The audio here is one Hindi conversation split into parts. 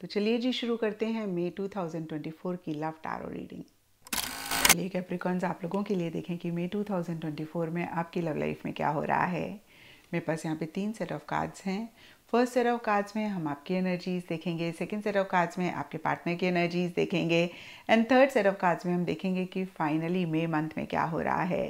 तो चलिए जी शुरू करते हैं मई 2024 की लव टैरो रीडिंग चलिए कैप्रिकॉन्स आप लोगों के लिए देखें कि मई 2024 में आपकी लव लाइफ में क्या हो रहा है मेरे पास यहाँ पे तीन सेट ऑफ कार्ड्स हैं फर्स्ट सेट ऑफ कार्ड्स में हम आपकी एनर्जीज देखेंगे सेकेंड सेट ऑफ कार्ड्स में आपके पार्टनर की एनर्जीज देखेंगे and third set of cards में हम देखेंगे कि फाइनली मई मंथ में क्या हो रहा है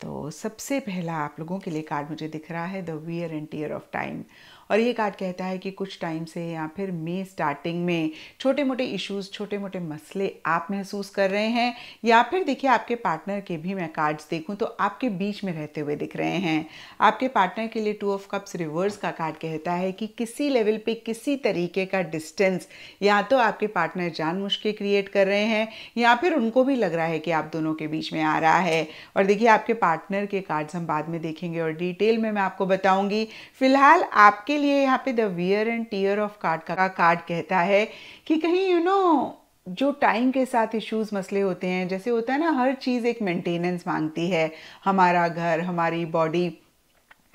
तो सबसे पहला आप लोगों के लिए कार्ड मुझे दिख रहा है the wear and tear of time और ये कार्ड कहता है कि कुछ टाइम से या फिर मे स्टार्टिंग में छोटे मोटे इश्यूज छोटे मोटे मसले आप महसूस कर रहे हैं या फिर देखिए आपके पार्टनर के भी मैं कार्ड्स देखूँ तो आपके बीच में रहते हुए दिख रहे हैं आपके पार्टनर के लिए टू ऑफ कप्स रिवर्स का कार्ड कहता है कि किसी लेवल पे किसी तरीके का डिस्टेंस या तो आपके पार्टनर जान मुश्किल क्रिएट कर रहे हैं या फिर उनको भी लग रहा है कि आप दोनों के बीच में आ रहा है और देखिए आपके पार्टनर के कार्ड्स हम बाद में देखेंगे और डिटेल में मैं आपको बताऊंगी फिलहाल आपके लिए यहाँ पे the wear and tear of card का कार्ड कहता है कि कहीं यू you नो know, जो टाइम के साथ इश्यूज मसले होते हैं जैसे होता है ना हर चीज़ एक मेंटेनेंस मांगती है हमारा घर हमारी बॉडी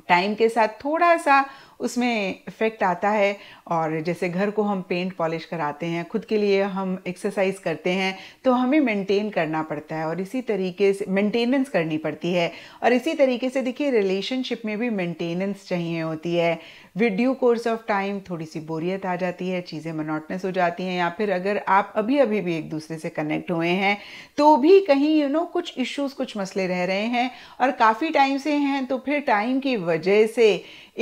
टाइम के साथ थोड़ा सा उसमें इफ़ेक्ट आता है और जैसे घर को हम पेंट पॉलिश कराते हैं खुद के लिए हम एक्सरसाइज करते हैं तो हमें मेंटेन करना पड़ता है और इसी तरीके से मेंटेनेंस करनी पड़ती है और इसी तरीके से देखिए रिलेशनशिप में भी मेंटेनेंस चाहिए होती है with due course of time थोड़ी सी बोरियत आ जाती है चीज़ें मनोटनेस हो जाती हैं या फिर अगर आप अभी अभी भी एक दूसरे से कनेक्ट हुए हैं तो भी कहीं यू you नो know, कुछ इश्यूज कुछ मसले रह रहे हैं और काफ़ी टाइम से हैं तो फिर टाइम की वजह से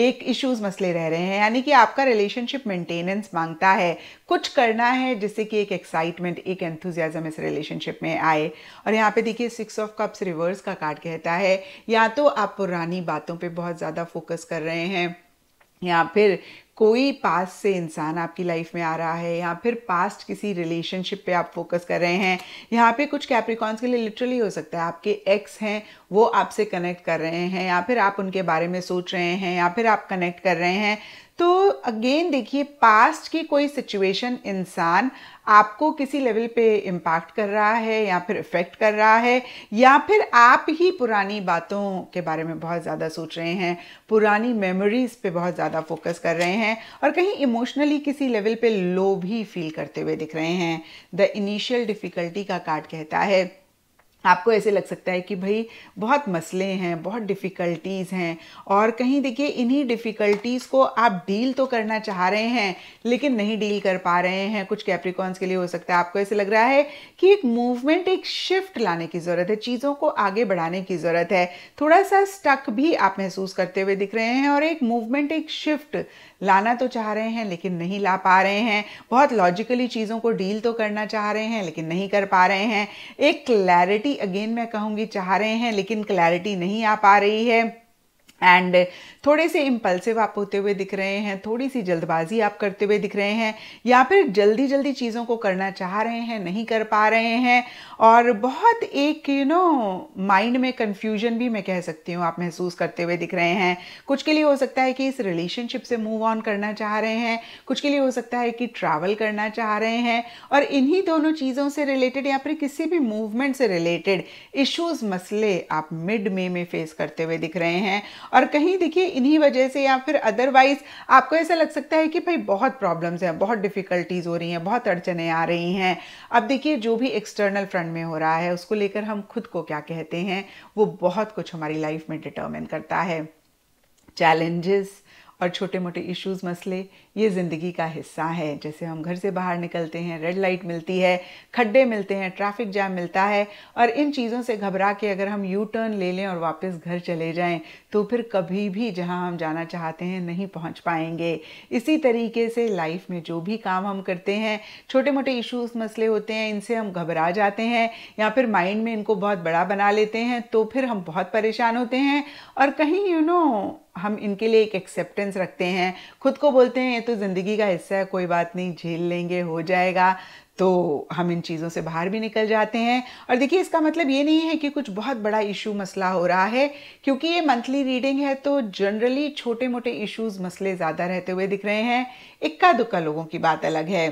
एक इश्यूज़ मसले रह रहे हैं यानी कि आपका रिलेशनशिप मेंटेनेंस मांगता है कुछ करना है जिससे कि एक एक्साइटमेंट एक एंथुजियाज़म इस रिलेशनशिप में आए और यहाँ पे देखिए सिक्स ऑफ कप्स रिवर्स का कार्ड कहता है या तो आप पुरानी बातों पे बहुत ज़्यादा फोकस कर रहे हैं या फिर कोई पास्ट से इंसान आपकी लाइफ में आ रहा है या फिर पास्ट किसी रिलेशनशिप पे आप फोकस कर रहे हैं यहाँ पे कुछ कैप्रिकॉन्स के लिए लिटरली हो सकता है आपके एक्स हैं वो आपसे कनेक्ट कर रहे हैं या फिर आप उनके बारे में सोच रहे हैं या फिर आप कनेक्ट कर रहे हैं तो अगेन देखिए पास्ट की कोई सिचुएशन इंसान आपको किसी लेवल पे इम्पैक्ट कर रहा है या फिर इफ़ेक्ट कर रहा है या फिर आप ही पुरानी बातों के बारे में बहुत ज़्यादा सोच रहे हैं पुरानी मेमोरीज़ पे बहुत ज़्यादा फोकस कर रहे हैं और कहीं इमोशनली किसी लेवल पे लो भी फील करते हुए दिख रहे हैं द इनिशियल डिफ़िकल्टी का कार्ड कहता है आपको ऐसे लग सकता है कि भाई बहुत मसले हैं बहुत डिफ़िकल्टीज़ हैं और कहीं देखिए इन्हीं डिफ़िकल्टीज़ को आप डील तो करना चाह रहे हैं लेकिन नहीं डील कर पा रहे हैं कुछ कैप्रिकॉन्स के लिए हो सकता है आपको ऐसे लग रहा है कि एक मूवमेंट एक शिफ्ट लाने की ज़रूरत है चीज़ों को आगे बढ़ाने की ज़रूरत है थोड़ा सा स्टक भी आप महसूस करते हुए दिख रहे हैं और एक मूवमेंट एक शिफ्ट लाना तो चाह रहे हैं लेकिन नहीं ला पा रहे हैं बहुत लॉजिकली चीज़ों को डील तो करना चाह रहे हैं लेकिन नहीं कर पा रहे हैं एक क्लैरिटी अगेन मैं कहूँगी चाह रहे हैं लेकिन क्लैरिटी नहीं आ पा रही है एंड थोड़े से इम्पल्सिव आप होते हुए दिख रहे हैं थोड़ी सी जल्दबाजी आप करते हुए दिख रहे हैं या फिर जल्दी जल्दी चीज़ों को करना चाह रहे हैं नहीं कर पा रहे हैं और बहुत एक यू नो माइंड में कन्फ्यूजन भी मैं कह सकती हूँ आप महसूस करते हुए दिख रहे हैं कुछ के लिए हो सकता है कि इस रिलेशनशिप से मूव ऑन करना चाह रहे हैं कुछ के लिए हो सकता है कि ट्रैवल करना चाह रहे हैं और इन्हीं दोनों चीज़ों से रिलेटेड या फिर किसी भी मूवमेंट से रिलेटेड इश्यूज मसले आप मिड मे में फेस करते हुए दिख रहे हैं और कहीं देखिए इन्हीं वजह से या फिर अदरवाइज आपको ऐसा लग सकता है कि भाई बहुत प्रॉब्लम्स हैं बहुत डिफ़िकल्टीज़ हो रही हैं बहुत अड़चने आ रही हैं अब देखिए जो भी एक्सटर्नल फ्रंट में हो रहा है उसको लेकर हम खुद को क्या कहते हैं वो बहुत कुछ हमारी लाइफ में डिटर्मिन करता है चैलेंजेस और छोटे मोटे इश्यूज मसले ये ज़िंदगी का हिस्सा है जैसे हम घर से बाहर निकलते हैं रेड लाइट मिलती है खड्डे मिलते हैं ट्रैफिक जाम मिलता है और इन चीज़ों से घबरा के अगर हम यू टर्न ले लें और वापस घर चले जाएं तो फिर कभी भी जहां हम जाना चाहते हैं नहीं पहुंच पाएंगे इसी तरीके से लाइफ में जो भी काम हम करते हैं छोटे मोटे इश्यूज मसले होते हैं इनसे हम घबरा जाते हैं या फिर माइंड में इनको बहुत बड़ा बना लेते हैं तो फिर हम बहुत परेशान होते हैं और कहीं यू you नो know, हम इनके लिए एक एक्सेप्टेंस रखते हैं खुद को बोलते हैं ये तो ज़िंदगी का हिस्सा है कोई बात नहीं झेल लेंगे हो जाएगा तो हम इन चीज़ों से बाहर भी निकल जाते हैं और देखिए इसका मतलब ये नहीं है कि कुछ बहुत बड़ा इशू मसला हो रहा है क्योंकि ये मंथली रीडिंग है तो जनरली छोटे मोटे इश्यूज मसले ज़्यादा रहते हुए दिख रहे हैं इक्का दुक्का लोगों की बात अलग है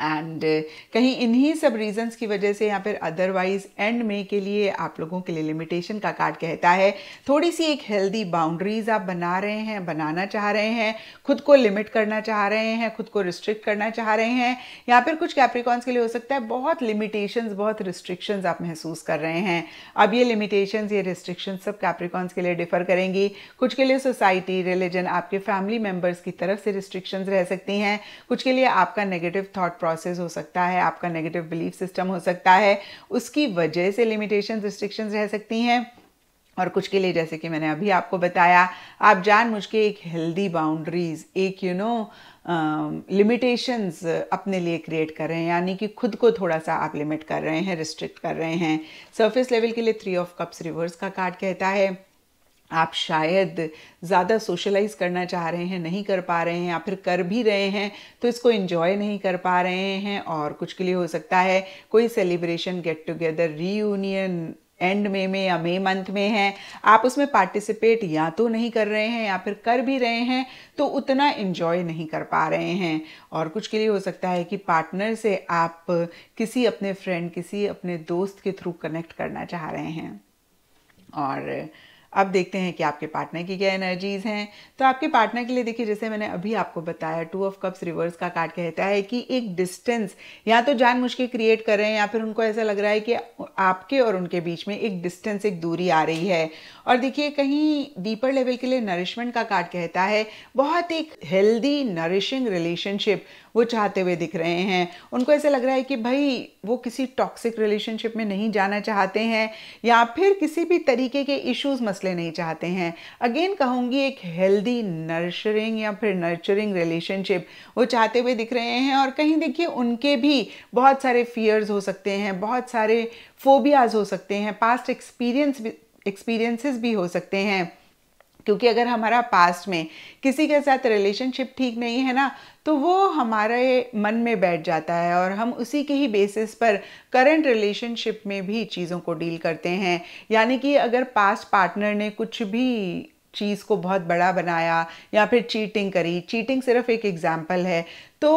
एंड uh, कहीं इन्हीं सब रीजंस की वजह से या फिर अदरवाइज एंड में के लिए आप लोगों के लिए लिमिटेशन का कार्ड कहता है थोड़ी सी एक हेल्दी बाउंड्रीज आप बना रहे हैं बनाना चाह रहे हैं खुद को लिमिट करना चाह रहे हैं खुद को रिस्ट्रिक्ट करना चाह रहे हैं या फिर कुछ कैप्रिकॉन्स के लिए हो सकता है बहुत लिमिटेशंस बहुत रिस्ट्रिक्शंस आप महसूस कर रहे हैं अब ये लिमिटेशंस ये रिस्ट्रिक्शंस सब कैप्रिकॉन्स के लिए डिफर करेंगी कुछ के लिए सोसाइटी रिलीजन आपके फैमिली मेम्बर्स की तरफ से रिस्ट्रिक्शंस रह सकती हैं कुछ के लिए आपका नेगेटिव थाट प्रोसेस हो सकता है आपका नेगेटिव बिलीफ सिस्टम हो सकता है उसकी वजह से लिमिटेशन रिस्ट्रिक्शंस रह सकती हैं और कुछ के लिए जैसे कि मैंने अभी आपको बताया आप मुझ के एक हेल्दी बाउंड्रीज़ एक यू नो लिमिटेशंस अपने लिए क्रिएट कर रहे हैं यानी कि खुद को थोड़ा सा आप लिमिट कर रहे हैं रिस्ट्रिक्ट कर रहे हैं सरफेस लेवल के लिए थ्री ऑफ कप्स रिवर्स का कार्ड कहता है आप शायद ज़्यादा सोशलाइज करना चाह रहे हैं नहीं कर पा रहे हैं या फिर कर भी रहे हैं तो इसको इन्जॉय नहीं कर पा रहे हैं और कुछ के लिए हो सकता है कोई celebration get together reunion end May में या मे मंथ में है आप उसमें पार्टिसिपेट या तो नहीं कर रहे हैं या फिर कर भी रहे हैं तो उतना इन्जॉय नहीं कर पा रहे हैं और कुछ के लिए हो सकता है कि पार्टनर से आप किसी अपने फ्रेंड किसी अपने दोस्त के थ्रू कनेक्ट करना चाह रहे हैं और अब देखते हैं कि आपके पार्टनर की क्या एनर्जीज हैं तो आपके पार्टनर के लिए देखिए जैसे मैंने अभी आपको बताया टू ऑफ कप्स रिवर्स का कार्ड कहता है कि एक डिस्टेंस या तो जान मुश्किल क्रिएट कर रहे हैं या फिर उनको ऐसा लग रहा है कि आपके और उनके बीच में एक डिस्टेंस एक दूरी आ रही है और देखिए कहीं डीपर लेवल के लिए नरिशमेंट का कार्ड कहता है बहुत एक हेल्दी नरिशिंग रिलेशनशिप वो चाहते हुए दिख रहे हैं उनको ऐसा लग रहा है कि भाई वो किसी टॉक्सिक रिलेशनशिप में नहीं जाना चाहते हैं या फिर किसी भी तरीके के इश्यूज मसले फैसले नहीं चाहते हैं अगेन कहूँगी एक हेल्दी नर्चरिंग या फिर नर्चरिंग रिलेशनशिप वो चाहते हुए दिख रहे हैं और कहीं देखिए उनके भी बहुत सारे फियर्स हो सकते हैं बहुत सारे फोबियाज हो सकते हैं पास्ट एक्सपीरियंस एक्सपीरियंसिस एक्सपीरियंसेस भी हो सकते हैं क्योंकि अगर हमारा पास्ट में किसी के साथ रिलेशनशिप ठीक नहीं है ना तो वो हमारे मन में बैठ जाता है और हम उसी के ही बेसिस पर करंट रिलेशनशिप में भी चीज़ों को डील करते हैं यानी कि अगर पास्ट पार्टनर ने कुछ भी चीज़ को बहुत बड़ा बनाया या फिर चीटिंग करी चीटिंग सिर्फ एक एग्ज़ाम्पल है तो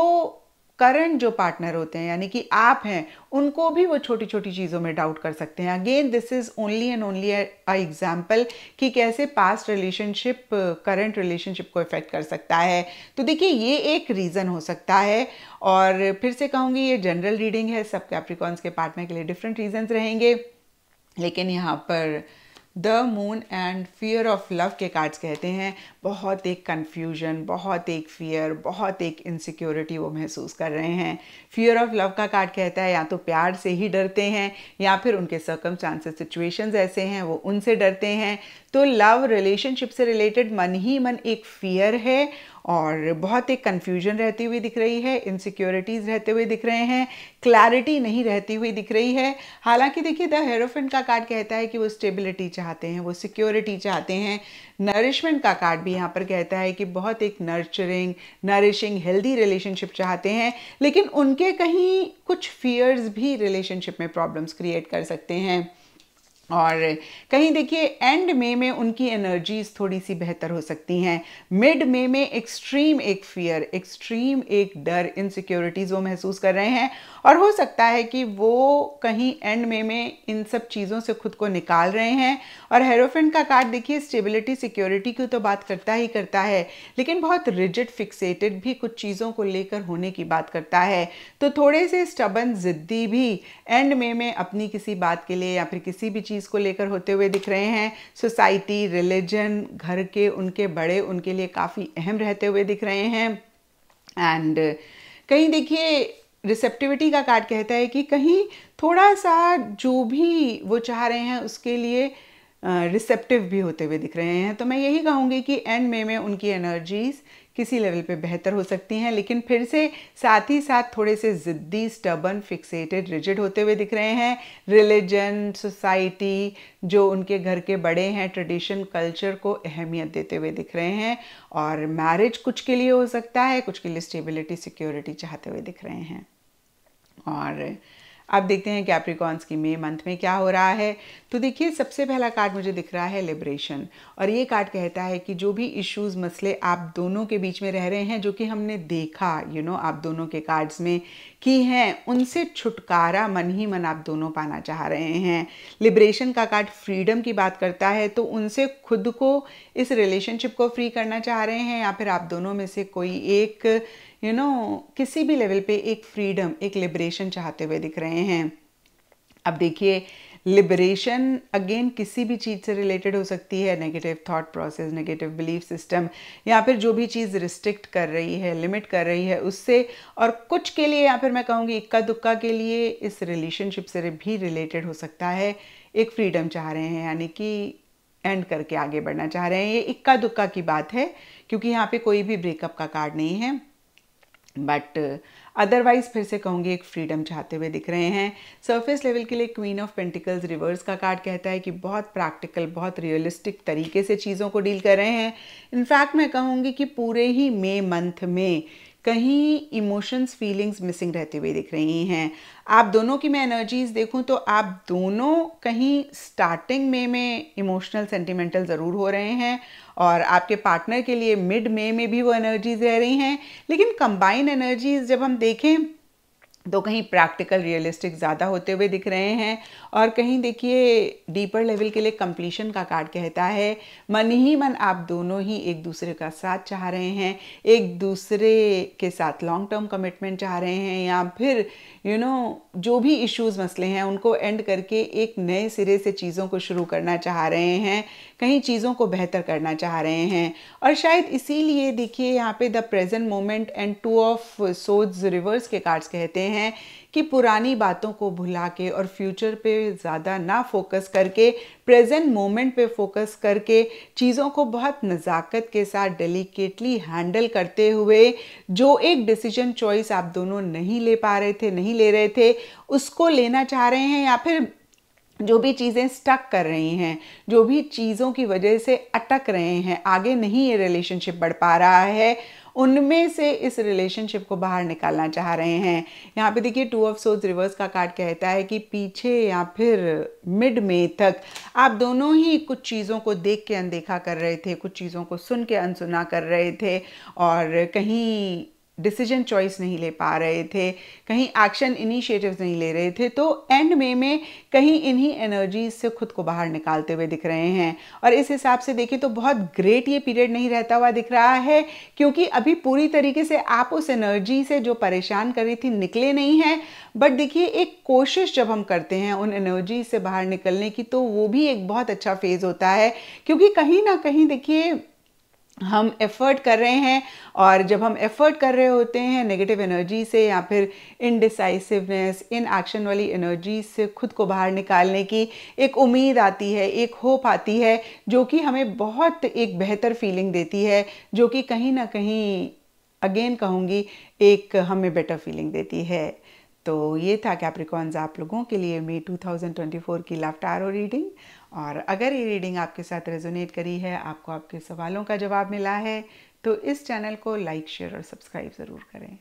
करंट जो पार्टनर होते हैं यानी कि आप हैं उनको भी वो छोटी छोटी चीज़ों में डाउट कर सकते हैं again this is only and only a example कि कैसे पास्ट रिलेशनशिप करंट रिलेशनशिप को इफ़ेक्ट कर सकता है तो देखिए ये एक रीज़न हो सकता है और फिर से कहूँगी ये जनरल रीडिंग है सब कैप्रिकॉन्स के पार्टनर के लिए डिफरेंट रीजन्स रहेंगे लेकिन यहाँ पर the moon and fear of love के कार्ड्स कहते हैं बहुत एक कन्फ्यूजन बहुत एक फियर बहुत एक इनसिक्योरिटी वो महसूस कर रहे हैं फियर ऑफ लव का कार्ड कहता है या तो प्यार से ही डरते हैं या फिर उनके सकम चांसेस सिचुएशंस ऐसे हैं वो उनसे डरते हैं तो लव रिलेशनशिप से रिलेटेड मन ही मन एक फियर है और बहुत एक कन्फ्यूजन रहती हुई दिख रही है इनसिक्योरिटीज़ रहते हुए दिख रहे हैं क्लैरिटी नहीं रहती हुई दिख रही है हालांकि देखिए द हेरोफिन का कार्ड कहता है कि वो स्टेबिलिटी चाहते हैं वो सिक्योरिटी चाहते हैं नरिशमेंट का कार्ड भी यहाँ पर कहता है कि बहुत एक नर्चरिंग नरिशिंग हेल्दी रिलेशनशिप चाहते हैं लेकिन उनके कहीं कुछ फियर्स भी रिलेशनशिप में प्रॉब्लम्स क्रिएट कर सकते हैं और कहीं देखिए एंड मे में उनकी एनर्जीज थोड़ी सी बेहतर हो सकती हैं मिड मे में एक्सट्रीम एक फियर एक्सट्रीम एक डर इनसिक्योरिटीज़ वो महसूस कर रहे हैं और हो सकता है कि वो कहीं एंड मे में इन सब चीज़ों से खुद को निकाल रहे हैं और हेरोफिन का कार्ड देखिए स्टेबिलिटी सिक्योरिटी की तो बात करता ही करता है लेकिन बहुत रिजिड फिक्सेटेड भी कुछ चीज़ों को लेकर होने की बात करता है तो थोड़े से स्टबन ज़िद्दी भी एंड मे में अपनी किसी बात के लिए या फिर किसी भी चीज़ चीज़ को लेकर होते हुए दिख रहे हैं सोसाइटी रिलीजन घर के उनके बड़े उनके लिए काफ़ी अहम रहते हुए दिख रहे हैं एंड कहीं देखिए रिसेप्टिविटी का कार्ड कहता है कि कहीं थोड़ा सा जो भी वो चाह रहे हैं उसके लिए रिसेप्टिव भी होते हुए दिख रहे हैं तो मैं यही कहूँगी कि एंड मे में उनकी एनर्जीज किसी लेवल पे बेहतर हो सकती हैं लेकिन फिर से साथ ही साथ थोड़े से ज़िद्दी स्टबन फिक्सेटेड रिजिड होते हुए दिख रहे हैं रिलीजन सोसाइटी जो उनके घर के बड़े हैं ट्रेडिशन कल्चर को अहमियत देते हुए दिख रहे हैं और मैरिज कुछ के लिए हो सकता है कुछ के लिए स्टेबिलिटी सिक्योरिटी चाहते हुए दिख रहे हैं और आप देखते हैं कैप्रिकॉन्स की मे मंथ में क्या हो रहा है तो देखिए सबसे पहला कार्ड मुझे दिख रहा है लिब्रेशन और ये कार्ड कहता है कि जो भी इश्यूज मसले आप दोनों के बीच में रह रहे हैं जो कि हमने देखा यू you नो know, आप दोनों के कार्ड्स में कि हैं उनसे छुटकारा मन ही मन आप दोनों पाना चाह रहे हैं लिब्रेशन का कार्ड फ्रीडम की बात करता है तो उनसे खुद को इस रिलेशनशिप को फ्री करना चाह रहे हैं या फिर आप दोनों में से कोई एक यू नो किसी भी लेवल पे एक फ्रीडम एक लिबरेशन चाहते हुए दिख रहे हैं अब देखिए लिबरेशन अगेन किसी भी चीज़ से रिलेटेड हो सकती है negative thought process negative belief system या फिर जो भी चीज़ रिस्ट्रिक्ट कर रही है लिमिट कर रही है उससे और कुछ के लिए या फिर मैं कहूँगी इक्का दुक्का के लिए इस रिलेशनशिप से भी रिलेटेड हो सकता है एक फ्रीडम चाह रहे हैं यानी कि एंड करके आगे बढ़ना चाह रहे हैं ये इक्का दुक्का की बात है क्योंकि यहाँ पे कोई भी ब्रेकअप का कार्ड नहीं है बट अदरवाइज uh, फिर से कहूँगी एक फ्रीडम चाहते हुए दिख रहे हैं सरफेस लेवल के लिए क्वीन ऑफ पेंटिकल्स रिवर्स का कार्ड कहता है कि बहुत प्रैक्टिकल बहुत रियलिस्टिक तरीके से चीज़ों को डील कर रहे हैं इनफैक्ट मैं कहूँगी कि पूरे ही मे मंथ में कहीं इमोशंस फीलिंग्स मिसिंग रहते हुए दिख रही हैं आप दोनों की मैं एनर्जीज देखूं तो आप दोनों कहीं स्टार्टिंग में में इमोशनल सेंटिमेंटल ज़रूर हो रहे हैं और आपके पार्टनर के लिए मिड मे में भी वो एनर्जीज रह रही हैं लेकिन कंबाइन एनर्जीज जब हम देखें तो कहीं प्रैक्टिकल रियलिस्टिक ज़्यादा होते हुए दिख रहे हैं और कहीं देखिए डीपर लेवल के लिए कंप्लीशन का कार्ड कहता है मन ही मन आप दोनों ही एक दूसरे का साथ चाह रहे हैं एक दूसरे के साथ लॉन्ग टर्म कमिटमेंट चाह रहे हैं या फिर यू you नो know, जो भी इश्यूज मसले हैं उनको एंड करके एक नए सिरे से चीज़ों को शुरू करना चाह रहे हैं कहीं चीज़ों को बेहतर करना चाह रहे हैं और शायद इसीलिए देखिए यहाँ पे the present moment and two of सोज रिवर्स के कार्ड्स कहते हैं कि पुरानी बातों को भुला के और फ्यूचर पे ज़्यादा ना फोकस करके प्रेजेंट मोमेंट पे फोकस करके चीज़ों को बहुत नज़ाकत के साथ डेलिकेटली हैंडल करते हुए जो एक डिसीजन चॉइस आप दोनों नहीं ले पा रहे थे नहीं नहीं ले रहे थे उसको लेना चाह रहे हैं या फिर जो भी चीज़ें स्टक कर रही हैं जो भी चीज़ों की वजह से अटक रहे हैं आगे नहीं ये रिलेशनशिप बढ़ पा रहा है उनमें से इस रिलेशनशिप को बाहर निकालना चाह रहे हैं यहाँ पे देखिए टू ऑफ सोज रिवर्स का कार्ड कहता है कि पीछे या फिर मिड में तक आप दोनों ही कुछ चीज़ों को देख के अनदेखा कर रहे थे कुछ चीज़ों को सुन के अनसुना कर रहे थे और कहीं डिसीजन चॉइस नहीं ले पा रहे थे कहीं एक्शन इनिशिएटिव्स नहीं ले रहे थे तो एंड में में कहीं इन्हीं एनर्जीज से खुद को बाहर निकालते हुए दिख रहे हैं और इस हिसाब से देखें तो बहुत ग्रेट ये पीरियड नहीं रहता हुआ दिख रहा है क्योंकि अभी पूरी तरीके से आप उस एनर्जी से जो परेशान कर रही थी निकले नहीं हैं बट देखिए एक कोशिश जब हम करते हैं उन एनर्जी से बाहर निकलने की तो वो भी एक बहुत अच्छा फेज़ होता है क्योंकि कहीं ना कहीं देखिए हम एफर्ट कर रहे हैं और जब हम एफर्ट कर रहे होते हैं नेगेटिव एनर्जी से या फिर इनडिसाइसिवनेस इन एक्शन वाली एनर्जी से खुद को बाहर निकालने की एक उम्मीद आती है एक होप आती है जो कि हमें बहुत एक बेहतर फीलिंग देती है जो कि कहीं ना कहीं अगेन कहूँगी एक हमें बेटर फीलिंग देती है तो ये था कैप्रिकॉन्स आप लोगों के लिए मे 2024 की लाफ्ट आरो रीडिंग और अगर ये रीडिंग आपके साथ रेजोनेट करी है आपको आपके सवालों का जवाब मिला है तो इस चैनल को लाइक शेयर और सब्सक्राइब ज़रूर करें